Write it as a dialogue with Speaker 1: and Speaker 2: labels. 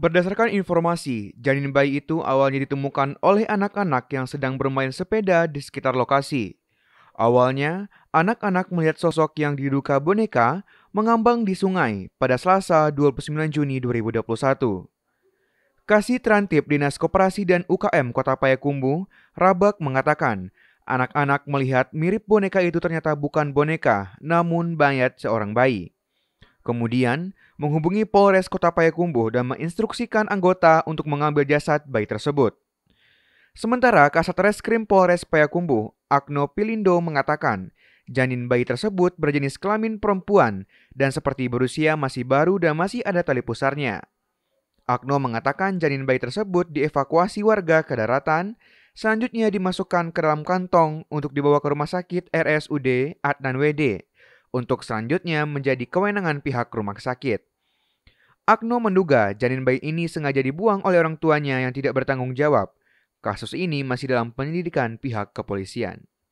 Speaker 1: Berdasarkan informasi, janin bayi itu awalnya ditemukan oleh anak-anak yang sedang bermain sepeda di sekitar lokasi. Awalnya, anak-anak melihat sosok yang diduga boneka mengambang di sungai pada Selasa 29 Juni 2021. Kasih Trantip Dinas Koperasi dan UKM Kota Payakumbu, Rabak mengatakan, anak-anak melihat mirip boneka itu ternyata bukan boneka, namun bayat seorang bayi. Kemudian, menghubungi Polres Kota Payakumbuh dan menginstruksikan anggota untuk mengambil jasad bayi tersebut. Sementara Kasat Reskrim Polres Payakumbuh, Agno Pilindo mengatakan, janin bayi tersebut berjenis kelamin perempuan dan seperti berusia masih baru dan masih ada tali pusarnya. Agno mengatakan janin bayi tersebut dievakuasi warga ke daratan, selanjutnya dimasukkan ke dalam kantong untuk dibawa ke rumah sakit RSUD Adnan Wede untuk selanjutnya menjadi kewenangan pihak rumah sakit. Agno menduga janin bayi ini sengaja dibuang oleh orang tuanya yang tidak bertanggung jawab. Kasus ini masih dalam penyelidikan pihak kepolisian.